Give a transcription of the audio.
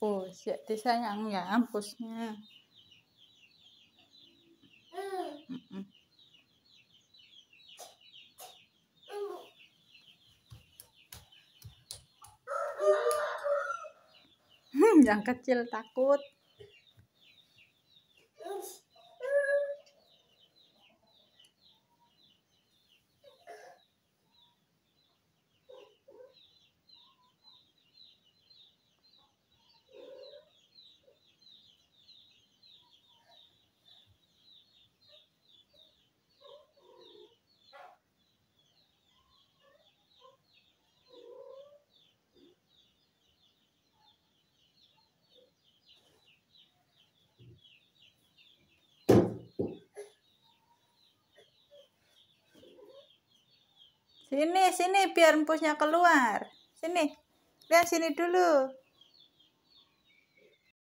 hapus ya disayang ya ampusnya hmm, yang kecil takut Sini, sini biar empusnya keluar. Sini. Lihat sini dulu.